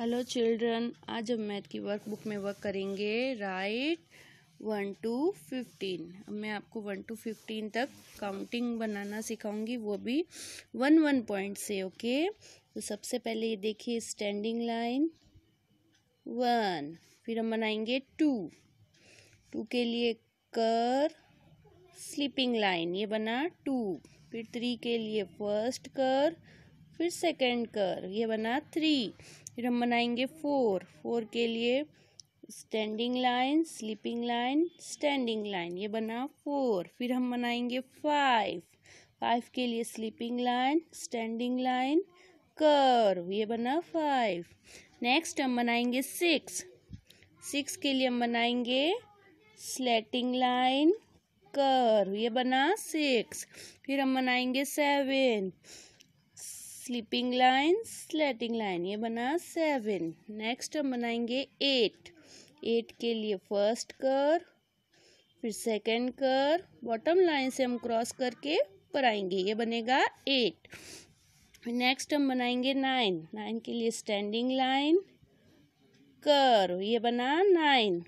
hello children आज हम math की वर्कबुक में वर्क करेंगे राइट वन टू फिफ्टीन अब मैं आपको वन टू फिफ्टीन तक काउंटिंग बनाना सिखाऊंगी वो भी वन वन पॉइंट से ओके तो सबसे पहले ये देखिए स्टैंडिंग लाइन वन फिर हम बनाएंगे टू टू के लिए कर स्लीपिंग लाइन ये बना टू फिर थ्री के लिए फर्स्ट कर फिर सेकंड कर ये बना थ्री फिर हम बनाएंगे फोर फोर के लिए standing line sleeping line standing line ये बना फोर फिर हम बनाएंगे फाइव फाइव के लिए sleeping line standing line curve ये बना फाइव नेक्स्ट हम बनाएंगे सिक्स सिक्स के लिए हम बनाएंगे स्लेटिंग लाइन कर्व ये बना सिक्स फिर हम बनाएंगे seven sleeping line slanting line ये बना सेवन नेक्स्ट हम बनाएंगे एट एट के लिए फर्स्ट कर फिर सेकंड कर बॉटम लाइन से हम क्रॉस करके पर आएंगे ये बनेगा एट नेक्स्ट हम बनाएंगे नाइन नाइन के लिए स्टैंडिंग लाइन कर ये बना नाइन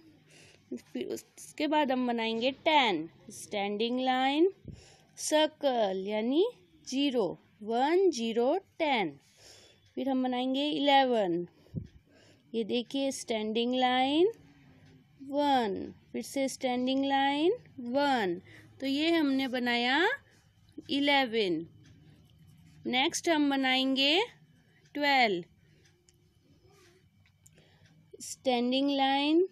फिर उसके बाद हम बनाएंगे टेन स्टैंडिंग लाइन सर्कल यानी जीरो वन जीरो टेन फिर हम बनाएंगे इलेवन ये देखिए स्टैंडिंग लाइन वन फिर से स्टैंडिंग लाइन वन तो ये हमने बनाया इलेवन नेक्स्ट हम बनाएंगे ट्वेल्व स्टैंडिंग लाइन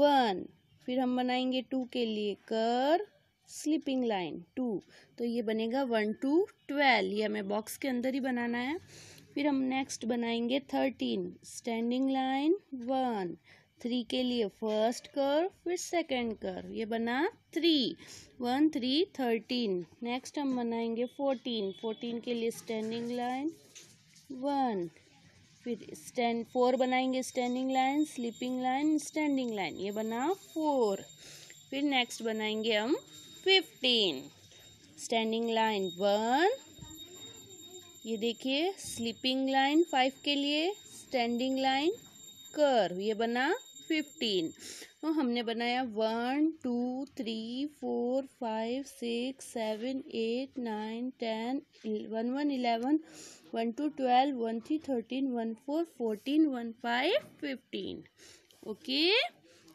वन फिर हम बनाएंगे टू के लिए कर स्लीपिंग लाइन टू तो ये बनेगा वन टू ट्वेल्व ये हमें बॉक्स के अंदर ही बनाना है फिर हम नेक्स्ट बनाएंगे thirteen standing line one three के लिए फर्स्ट कर फिर सेकंड कर ये बना three one three thirteen next हम बनाएंगे फोर्टीन फोर्टीन के लिए स्टैंडिंग लाइन वन फिर स्टैंड फोर बनाएंगे standing line sleeping line standing line ये बना फोर फिर नेक्स्ट बनाएंगे हम फिफ्टीन स्टैंडिंग लाइन वन ये देखिए स्लीपिंग लाइन फाइव के लिए स्टैंडिंग लाइन कर्व ये बना फिफ्टीन तो हमने बनाया one two three four five six seven eight nine ten one one eleven one two twelve one three thirteen one four fourteen one five fifteen okay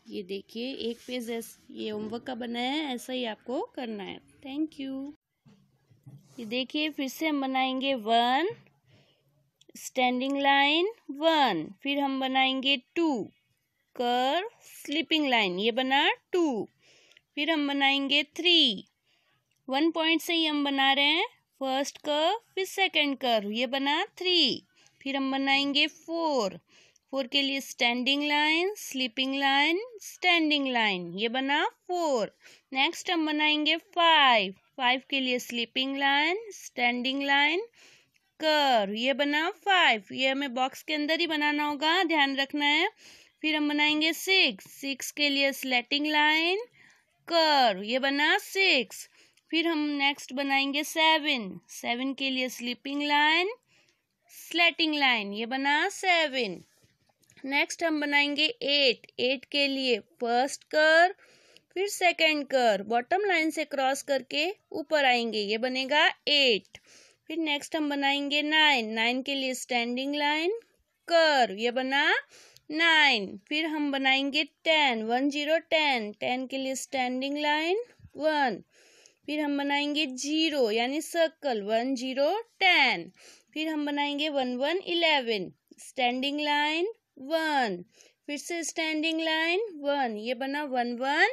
ये देखिए एक पेज ये homework का बनाया है ऐसा ही आपको करना है थैंक यू ये देखिए फिर से हम बनाएंगे वन स्टैंडिंग लाइन वन फिर हम बनाएंगे टू कर स्लीपिंग लाइन ये बना टू फिर हम बनाएंगे थ्री वन पॉइंट से ही हम बना रहे हैं फर्स्ट कर फिर सेकंड कर ये बना थ्री फिर हम बनाएंगे फोर फोर के लिए standing line sleeping line standing line ये बना फोर नेक्स्ट हम बनाएंगे फाइव फाइव के लिए स्लीपिंग लाइन स्टैंडिंग लाइन कर ये बना फाइव ये हमें बॉक्स के अंदर ही बनाना होगा ध्यान रखना है फिर हम बनाएंगे सिक्स सिक्स के लिए स्लेटिंग लाइन कर ये बना सिक्स फिर हम नेक्स्ट बनाएंगे सेवन सेवन के लिए स्लीपिंग लाइन स्लेटिंग लाइन ये बना सेवन नेक्स्ट हम बनाएंगे एट एट के लिए फर्स्ट कर फिर सेकंड कर बॉटम लाइन से क्रॉस करके ऊपर आएंगे ये बनेगा एट फिर नेक्स्ट हम बनाएंगे नाइन नाइन के लिए स्टैंडिंग लाइन कर ये बना नाइन फिर हम बनाएंगे ten one zero ten ten के लिए स्टैंडिंग लाइन वन फिर हम बनाएंगे जीरो यानी सर्कल वन जीरो टेन फिर हम बनाएंगे one one eleven standing line one फिर से स्टैंडिंग लाइन वन ये बना वन वन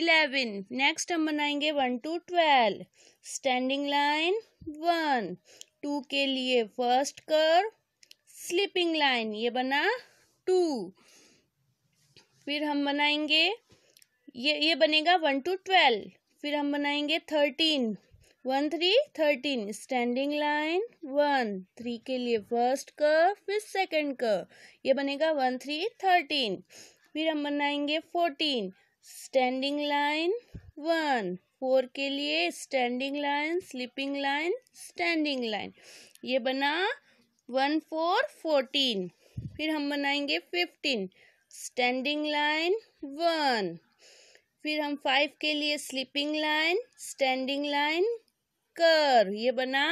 इलेवन नेक्स्ट हम बनाएंगे one two twelve standing line one two के लिए फर्स्ट कर स्लीपिंग लाइन ये बना टू फिर हम बनाएंगे ये ये बनेगा वन टू ट्वेल्व फिर हम बनाएंगे thirteen one three thirteen standing line one three के लिए फर्स्ट कर्व फिर सेकंड कर्व ये बनेगा वन थ्री थर्टीन फिर हम बनाएंगे fourteen standing line one four के लिए standing line sleeping line standing line ये बना वन फोर फोर्टीन फिर हम बनाएंगे फिफ्टीन स्टैंडिंग लाइन वन फिर हम फाइव के लिए स्लीपिंग लाइन स्टैंडिंग लाइन कर ये बना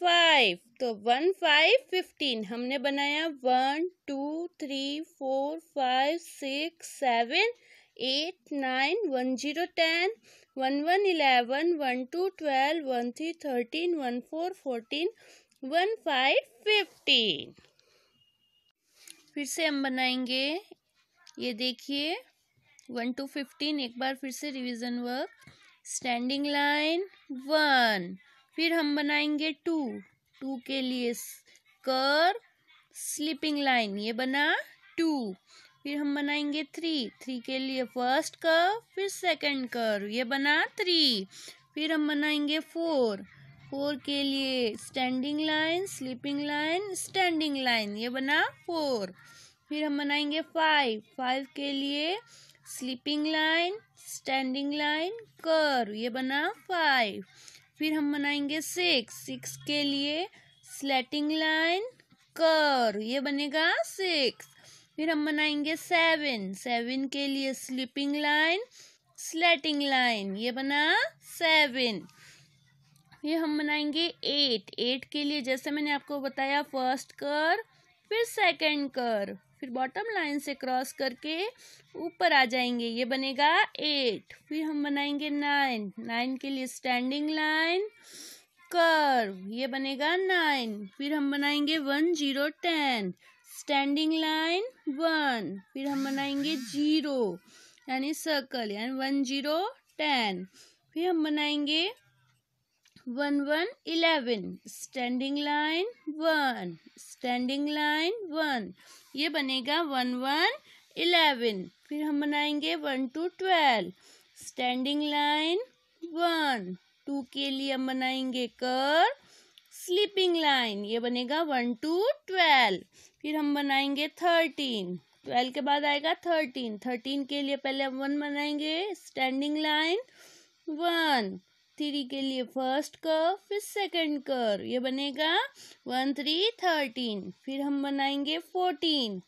फाइव तो वन फाइव फिफ्टीन हमने बनाया one two three four five six seven eight nine one zero ten one one eleven one two twelve one three thirteen one four fourteen one five fifteen फिर से हम बनाएंगे ये देखिए one two fifteen एक बार फिर से revision work standing line one फिर हम बनाएंगे टू टू के लिए कर स्लीपिंग लाइन ये बना टू फिर हम बनाएंगे थ्री थ्री के लिए फर्स्ट कर फिर सेकंड कर ये बना थ्री फिर हम बनाएंगे फोर फोर के लिए standing line sleeping line standing line ये बना फोर फिर हम बनाएंगे फाइव फाइव के लिए स्लीपिंग लाइन स्टैंडिंग लाइन कर ये बना फाइव फिर हम बनाएंगे सिक्स सिक्स के लिए स्लेटिंग लाइन कर ये बनेगा सिक्स फिर हम बनाएंगे सेवन सेवन के लिए स्लीपिंग लाइन स्लेटिंग लाइन ये बना सेवन फिर हम बनाएंगे एट एट के लिए जैसे मैंने आपको बताया फर्स्ट कर फिर सेकंड कर फिर बॉटम लाइन से क्रॉस करके ऊपर आ जाएंगे ये बनेगा एट फिर हम बनाएंगे नाइन नाइन के लिए स्टैंडिंग लाइन कर्व ये बनेगा नाइन फिर हम बनाएंगे one zero ten standing line one फिर हम बनाएंगे जीरो यानी सर्कल यानी वन जीरो टेन फिर हम बनाएंगे one one eleven standing line one standing line one ये बनेगा वन वन इलेवन फिर हम बनाएंगे one two twelve standing line one two के लिए हम बनाएंगे कर स्लीपिंग लाइन ये बनेगा वन टू ट्वेल्व फिर हम बनाएंगे थर्टीन ट्वेल्व के बाद आएगा थर्टीन थर्टीन के लिए पहले हम वन बनाएंगे स्टैंडिंग लाइन वन थ्री के लिए फर्स्ट कर्व फिर सेकंड कर्व ये बनेगा वन थ्री थर्टीन फिर हम बनाएंगे फोर्टीन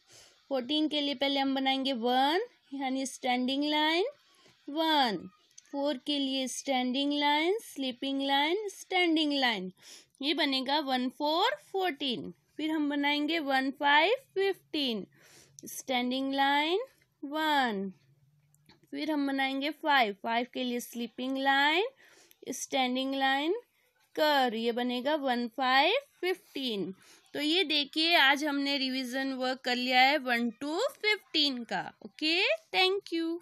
फोर्टीन के लिए पहले हम बनाएंगे वन यानी स्टैंडिंग लाइन वन फोर के लिए standing line sleeping line standing line ये बनेगा वन फोर फोर्टीन फिर हम बनाएंगे one five fifteen standing line one फिर हम बनाएंगे फाइव फाइव के लिए स्लीपिंग लाइन स्टैंडिंग लाइन कर ये बनेगा वन फाइव फिफ्टीन तो ये देखिए आज हमने रिवीजन वर्क कर लिया है वन टू फिफ्टीन का ओके थैंक यू